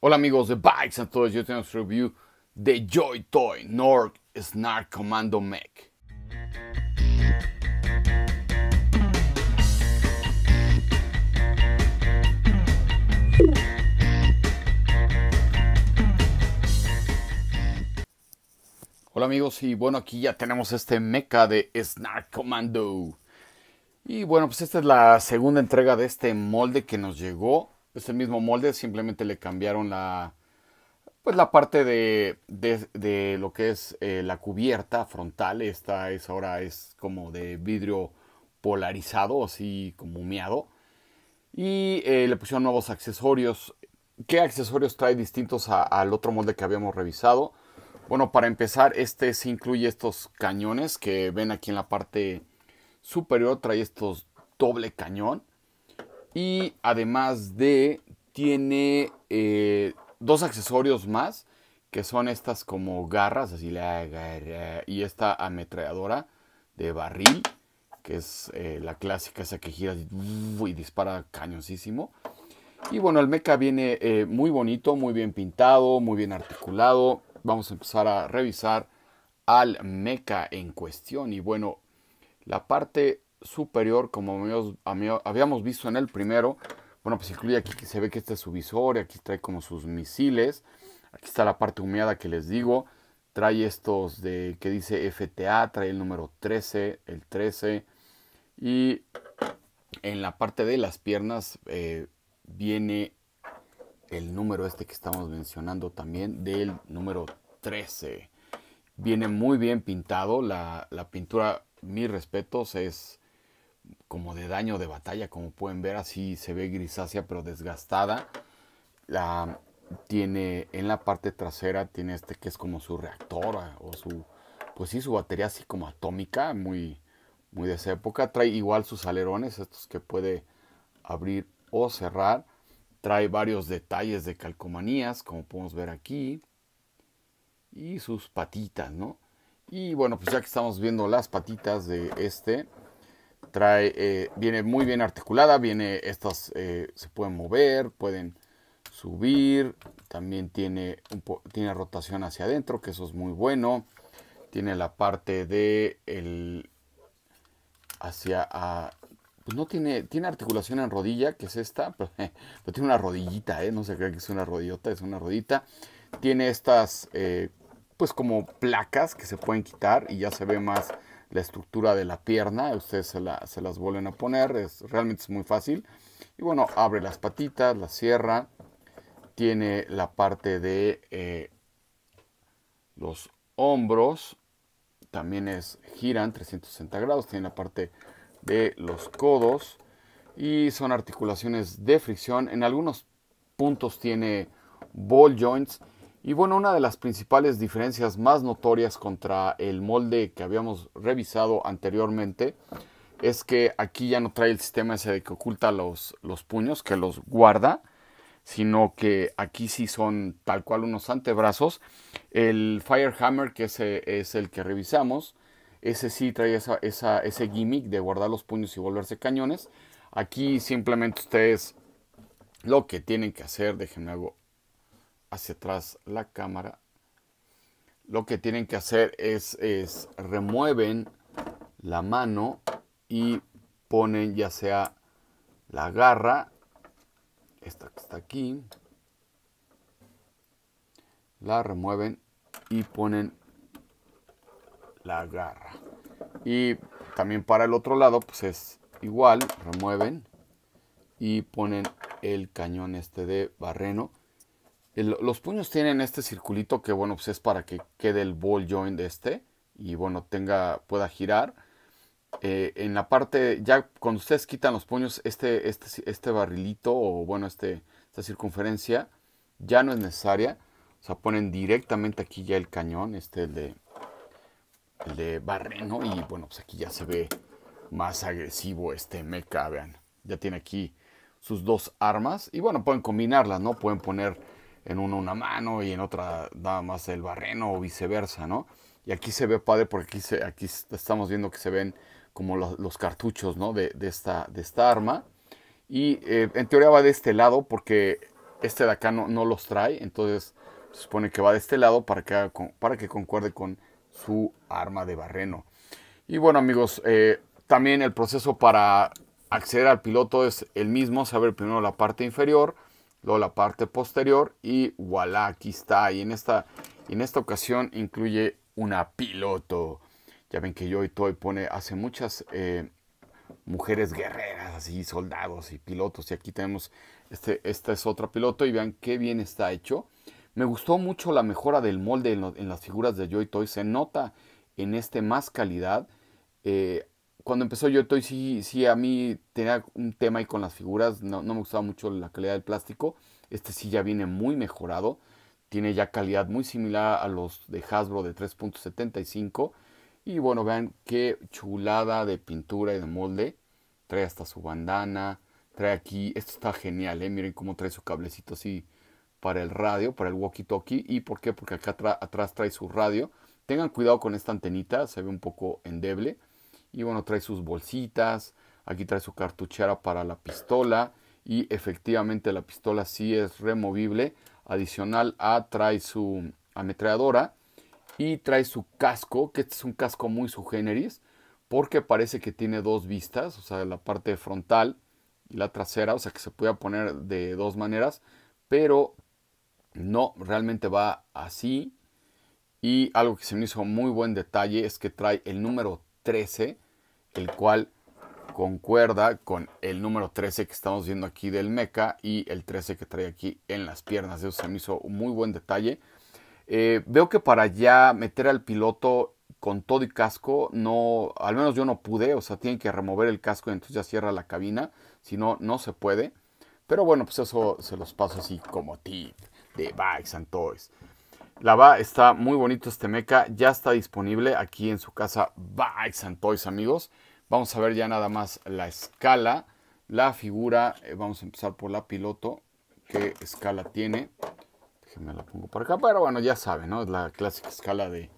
Hola amigos de Bikes and Toys, yo tengo review de Joy Toy Norg Snark Commando Mech. Hola amigos y bueno aquí ya tenemos este mecha de Snark Commando. Y bueno pues esta es la segunda entrega de este molde que nos llegó es este el mismo molde, simplemente le cambiaron la, pues la parte de, lo que es eh, la cubierta frontal. Esta es ahora es como de vidrio polarizado, así como humeado. Y eh, le pusieron nuevos accesorios. ¿Qué accesorios trae distintos al otro molde que habíamos revisado? Bueno, para empezar, este se incluye estos cañones que ven aquí en la parte superior. Trae estos doble cañón. Y además de, tiene eh, dos accesorios más, que son estas como garras, así la y esta ametralladora de barril, que es eh, la clásica esa que gira y dispara cañosísimo. Y bueno, el Meca viene eh, muy bonito, muy bien pintado, muy bien articulado. Vamos a empezar a revisar al Meca en cuestión. Y bueno, la parte superior, como habíamos visto en el primero, bueno, pues incluye aquí que se ve que este es su visor, aquí trae como sus misiles, aquí está la parte humeada que les digo, trae estos de que dice FTA, trae el número 13, el 13, y en la parte de las piernas eh, viene el número este que estamos mencionando también, del número 13. Viene muy bien pintado, la, la pintura, mis respetos, es como de daño de batalla, como pueden ver, así se ve grisácea pero desgastada. La tiene en la parte trasera tiene este que es como su reactor ah, o su pues sí, su batería así como atómica, muy muy de esa época, trae igual sus alerones, estos que puede abrir o cerrar. Trae varios detalles de calcomanías, como podemos ver aquí. Y sus patitas, ¿no? Y bueno, pues ya que estamos viendo las patitas de este, Trae, eh, viene muy bien articulada, viene, estas eh, se pueden mover, pueden subir, también tiene, un tiene rotación hacia adentro, que eso es muy bueno. Tiene la parte de el hacia pues no tiene, tiene articulación en rodilla, que es esta, pero, tiene una rodillita, eh, no se cree que es una rodillota, es una rodita. Tiene estas, pues como placas que se pueden quitar y ya se ve más la estructura de la pierna, ustedes se, las vuelven a poner, es, realmente es muy fácil. Y bueno, abre las patitas, las cierra, tiene la parte de eh, los hombros, también es giran 360 grados, tiene la parte de los codos y son articulaciones de fricción. En algunos puntos tiene ball joints y bueno, una de las principales diferencias más notorias contra el molde que habíamos revisado anteriormente es que aquí ya no trae el sistema ese de que oculta los, los puños, que los guarda, sino que aquí sí son tal cual unos antebrazos. El Firehammer, que ese es el que revisamos, ese sí trae ese gimmick de guardar los puños y volverse cañones. Aquí simplemente ustedes lo que tienen que hacer, déjenme algo hacia atrás la cámara, lo que tienen que hacer es, es remueven la mano y ponen ya sea la garra, esta que está aquí, la remueven y ponen la garra. Y también para el otro lado, pues es igual, remueven y ponen el cañón este de barreno. Eh, los puños tienen este circulito que, bueno, pues es para que quede el ball joint este y, bueno, tenga, pueda girar. Eh, en la parte, ya cuando ustedes quitan los puños, este, este, este barrilito o, bueno, este, esta circunferencia ya no es necesaria. O sea, ponen directamente aquí ya el cañón, este, el de, el de barreno. Y, bueno, pues aquí ya se ve más agresivo este meca. vean. Ya tiene aquí sus dos armas. Y, bueno, pueden combinarlas, ¿no? Pueden poner en una mano y en otra da más el barreno o viceversa, ¿no? Y aquí se ve padre porque aquí, se, aquí estamos viendo que se ven como los, cartuchos, ¿no? De, esta, de esta arma. Y eh, en teoría va de este lado porque este de acá no, los trae, entonces se supone que va de este lado para que, para que concuerde con su arma de barreno. Y bueno amigos, eh, también el proceso para acceder al piloto es el mismo, saber primero la parte inferior, la parte posterior y voilà, aquí está. Y en esta, en esta ocasión incluye una piloto. Ya ven que Joy Toy pone, hace muchas eh, mujeres guerreras, así, soldados y pilotos. Y aquí tenemos, este, esta es otra piloto y vean qué bien está hecho. Me gustó mucho la mejora del molde en, las figuras de Joy Toy. Se nota en este más calidad. Eh, cuando empezó yo estoy sí, sí a mí tenía un tema ahí con las figuras, no, no, me gustaba mucho la calidad del plástico. Este sí ya viene muy mejorado, tiene ya calidad muy similar a los de Hasbro de 3.75. Y bueno, vean qué chulada de pintura y de molde. Trae hasta su bandana, trae aquí, esto está genial, ¿eh? miren cómo trae su cablecito así para el radio, para el walkie-talkie. ¿Y por qué? Porque acá atrás trae su radio. Tengan cuidado con esta antenita, se ve un poco endeble y bueno, trae sus bolsitas, aquí trae su cartuchera para la pistola y efectivamente la pistola sí es removible. Adicional a trae su ametralladora y trae su casco, que este es un casco muy sugeneris, porque parece que tiene dos vistas, o sea, la parte frontal y la trasera, o sea, que se puede poner de dos maneras, pero no, realmente va así. Y algo que se me hizo muy buen detalle es que trae el número 13, el cual concuerda con el número 13 que estamos viendo aquí del meca y el 13 que trae aquí en las piernas. Eso se me hizo un muy buen detalle. Eh, veo que para ya meter al piloto con todo y casco, no, al menos yo no pude, o sea, tienen que remover el casco y entonces ya cierra la cabina, si no, no se puede. Pero bueno, pues eso se los paso así como tip de Bikes and Toys. La va, está muy bonito este meca, ya está disponible aquí en su casa Bikes and Toys, amigos. Vamos a ver ya nada más la escala, la figura, eh, vamos a empezar por la piloto, qué escala tiene. Déjenme la pongo por acá, pero bueno, ya saben, ¿no? Es la clásica escala de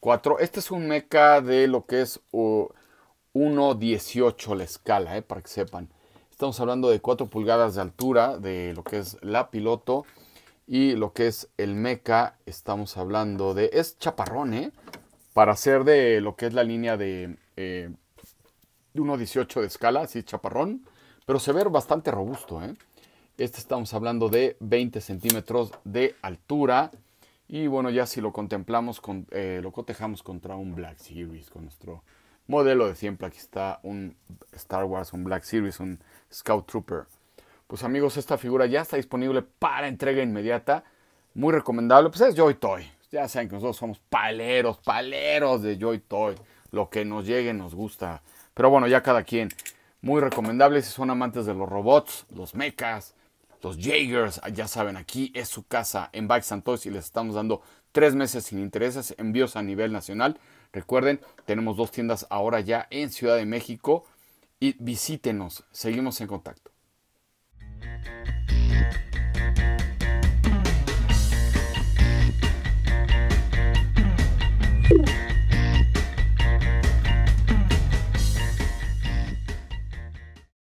4. Este es un meca de lo que es 1.18 la escala, eh, para que sepan. Estamos hablando de 4 pulgadas de altura de lo que es la piloto. Y lo que es el meca, estamos hablando de... Es chaparrón, ¿eh? Para hacer de lo que es la línea de 1.18 eh, de escala, sí, chaparrón. Pero se ve bastante robusto, ¿eh? Este estamos hablando de 20 centímetros de altura. Y bueno, ya si lo contemplamos, con, eh, lo cotejamos contra un Black Series, con nuestro modelo de siempre. Aquí está un Star Wars, un Black Series, un Scout Trooper pues amigos, esta figura ya está disponible para entrega inmediata. Muy recomendable, pues es Joy Toy. Ya saben que nosotros somos paleros, paleros de Joy Toy. Lo que nos llegue nos gusta. Pero bueno, ya cada quien. Muy recomendable si son amantes de los robots, los mechas, los Jaegers. Ah, ya saben, aquí es su casa en Bikes Santoy y les estamos dando tres meses sin intereses, envíos a nivel nacional. Recuerden, tenemos dos tiendas ahora ya en Ciudad de México y visítenos. Seguimos en contacto. Thank you.